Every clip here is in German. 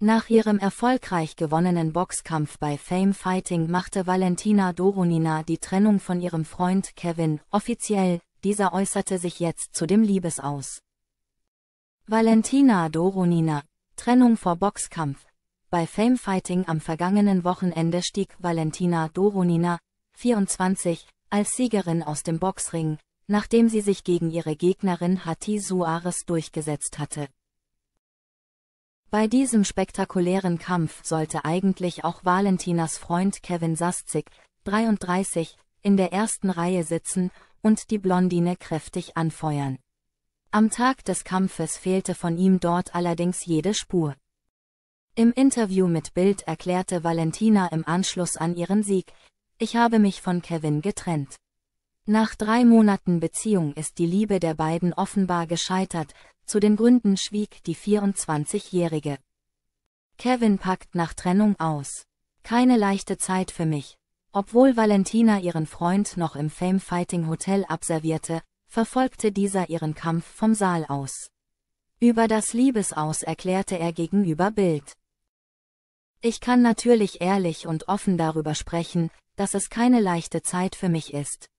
Nach ihrem erfolgreich gewonnenen Boxkampf bei Fame Fighting machte Valentina Doronina die Trennung von ihrem Freund Kevin offiziell, dieser äußerte sich jetzt zu dem Liebesaus. Valentina Doronina, Trennung vor Boxkampf. Bei Fame Fighting am vergangenen Wochenende stieg Valentina Doronina, 24, als Siegerin aus dem Boxring, nachdem sie sich gegen ihre Gegnerin Hattie Suarez durchgesetzt hatte. Bei diesem spektakulären Kampf sollte eigentlich auch Valentinas Freund Kevin Sastzig, 33, in der ersten Reihe sitzen und die Blondine kräftig anfeuern. Am Tag des Kampfes fehlte von ihm dort allerdings jede Spur. Im Interview mit Bild erklärte Valentina im Anschluss an ihren Sieg, ich habe mich von Kevin getrennt. Nach drei Monaten Beziehung ist die Liebe der beiden offenbar gescheitert, zu den Gründen schwieg die 24-Jährige. Kevin packt nach Trennung aus. Keine leichte Zeit für mich. Obwohl Valentina ihren Freund noch im Fame Fighting Hotel abservierte, verfolgte dieser ihren Kampf vom Saal aus. Über das Liebesaus erklärte er gegenüber Bild. Ich kann natürlich ehrlich und offen darüber sprechen, dass es keine leichte Zeit für mich ist.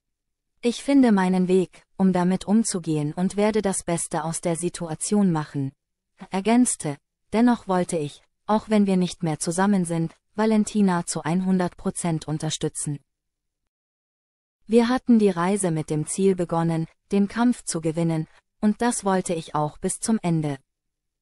Ich finde meinen Weg, um damit umzugehen und werde das Beste aus der Situation machen. Ergänzte, dennoch wollte ich, auch wenn wir nicht mehr zusammen sind, Valentina zu 100% unterstützen. Wir hatten die Reise mit dem Ziel begonnen, den Kampf zu gewinnen, und das wollte ich auch bis zum Ende.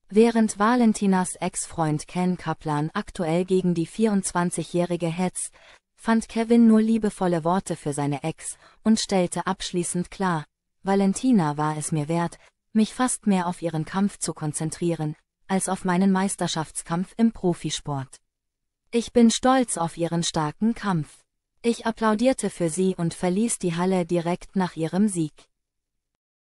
Während Valentinas Ex-Freund Ken Kaplan aktuell gegen die 24-Jährige Hetz, fand Kevin nur liebevolle Worte für seine Ex und stellte abschließend klar, Valentina war es mir wert, mich fast mehr auf ihren Kampf zu konzentrieren, als auf meinen Meisterschaftskampf im Profisport. Ich bin stolz auf ihren starken Kampf. Ich applaudierte für sie und verließ die Halle direkt nach ihrem Sieg.